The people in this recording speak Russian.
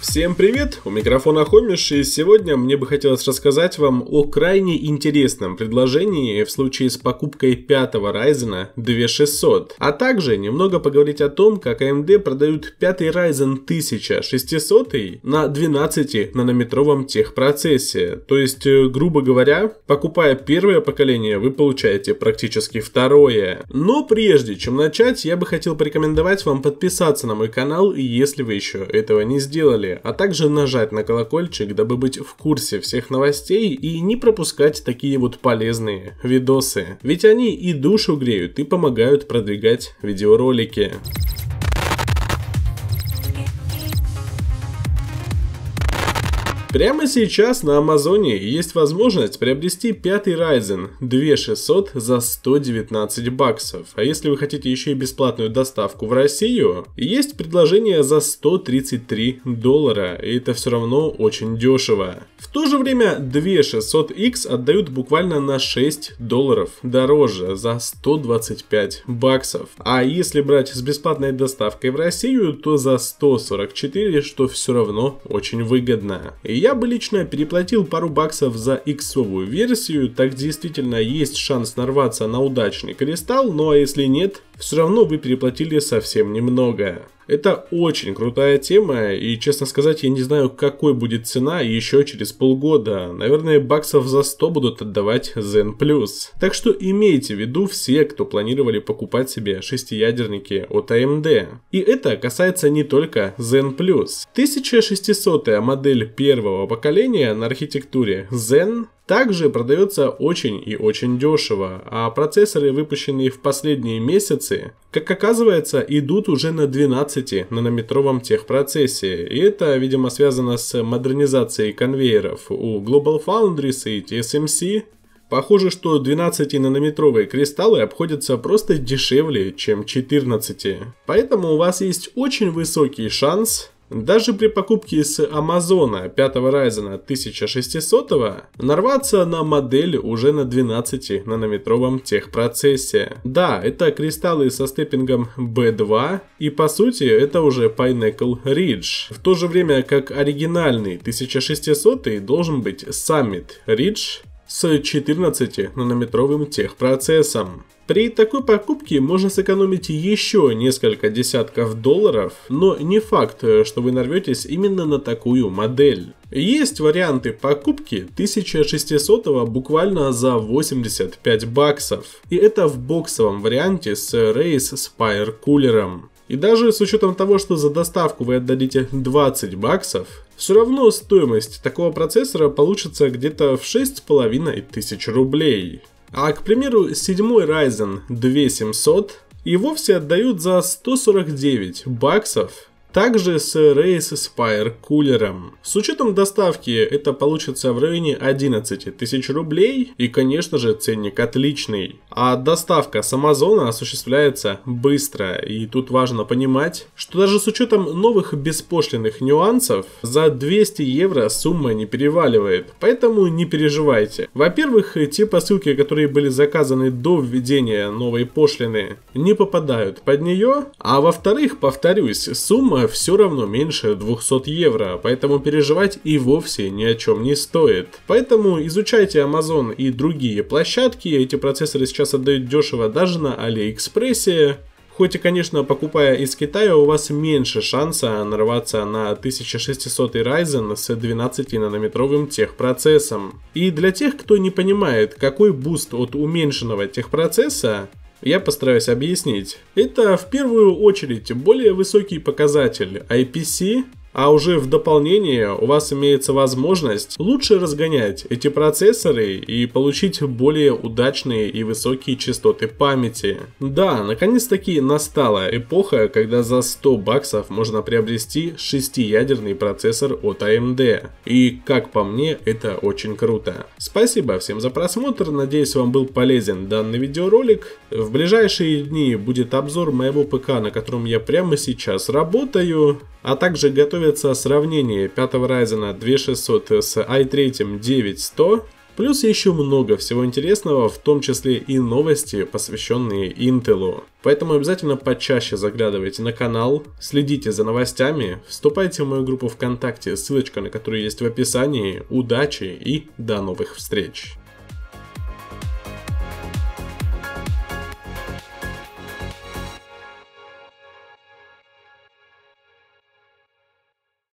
Всем привет! У микрофона Хомиш, и сегодня мне бы хотелось рассказать вам о крайне интересном предложении в случае с покупкой пятого Ryzen 2600, а также немного поговорить о том, как AMD продают пятый Ryzen 1600 на 12-нанометровом техпроцессе. То есть, э, грубо говоря, покупая первое поколение, вы получаете практически второе. Но прежде чем начать, я бы хотел порекомендовать вам подписаться на мой канал, если вы еще этого не сделали канале, а также нажать на колокольчик, дабы быть в курсе всех новостей и не пропускать такие вот полезные видосы. Ведь они и душу греют, и помогают продвигать видеоролики. Прямо сейчас на Амазоне есть возможность приобрести пятый Ryzen 2600 за 119 баксов. А если вы хотите еще и бесплатную доставку в Россию, есть предложение за 133 доллара. И это все равно очень дешево. В то же время 2600X отдают буквально на 6 долларов дороже за 125 баксов. А если брать с бесплатной доставкой в Россию, то за 144, что все равно очень выгодно. я бы лично переплатил пару баксов за иксовую версию, так действительно есть шанс нарваться на удачный кристалл, но ну а если нет, все равно вы переплатили совсем немного. Это очень крутая тема, и, честно сказать, я не знаю, какой будет цена еще через полгода. Наверное, баксов за 100 будут отдавать Zen+. Так что имейте в виду все, кто планировали покупать себе шестиядерники от AMD. И это касается не только Zen+. 1600 модель первого поколения на архитектуре Zen также продается очень и очень дешево, а процессоры, выпущенные в последние месяцы, как оказывается, идут уже на 12 нанометровом техпроцессе, и это, видимо, связано с модернизацией конвейеров у Global Foundries и TSMC, Похоже, что 12-нанометровые кристаллы обходятся просто дешевле, чем 14. Поэтому у вас есть очень высокий шанс даже при покупке с Амазона 5 Ryzen 1600 нарваться на модель уже на 12 нанометровом техпроцессе. Да, это кристаллы со степпингом B2 и по сути это уже Pineapple Ridge. В то же время как оригинальный 1600 должен быть Summit Ridge с 14 нанометровым техпроцессом. При такой покупке можно сэкономить еще несколько десятков долларов, но не факт, что вы нарветесь именно на такую модель. Есть варианты покупки 1600 буквально за 85 баксов, и это в боксовом варианте с Race Spire кулером. И даже с учетом того, что за доставку вы отдадите 20 баксов, все равно стоимость такого процессора получится где-то в 6,5 тысяч рублей. А, к примеру, 7 Ryzen 2700 и вовсе отдают за 149 баксов также с Race Spire кулером. С учетом доставки это получится в районе 11 тысяч рублей и, конечно же, ценник отличный. А доставка с Амазона осуществляется быстро и тут важно понимать, что даже с учетом новых беспошлиных нюансов за 200 евро сумма не переваливает, поэтому не переживайте. Во-первых, те посылки, которые были заказаны до введения новой пошлины, не попадают под нее, а во-вторых, повторюсь, сумма сумма все равно меньше 200 евро, поэтому переживать и вовсе ни о чем не стоит. Поэтому изучайте Amazon и другие площадки, эти процессоры сейчас отдают дешево даже на Алиэкспрессе. Хоть и, конечно, покупая из Китая, у вас меньше шанса нарваться на 1600 Ryzen с 12-нанометровым техпроцессом. И для тех, кто не понимает, какой буст от уменьшенного техпроцесса, я постараюсь объяснить. Это в первую очередь более высокий показатель IPC а уже в дополнение у вас имеется возможность лучше разгонять эти процессоры и получить более удачные и высокие частоты памяти. Да, наконец-таки настала эпоха, когда за 100 баксов можно приобрести 6-ядерный процессор от AMD. И как по мне, это очень круто. Спасибо всем за просмотр, надеюсь вам был полезен данный видеоролик. В ближайшие дни будет обзор моего ПК, на котором я прямо сейчас работаю, а также готовится делится сравнение 5 Ryzenа 2600 с i3 9100, Плюс еще много всего интересного, в том числе и новости, посвященные Intelу Поэтому обязательно почаще заглядывайте на канал, следите за новостями, вступайте в мою группу ВКонтакте, ссылочка на которую есть в описании. Удачи и до новых встреч!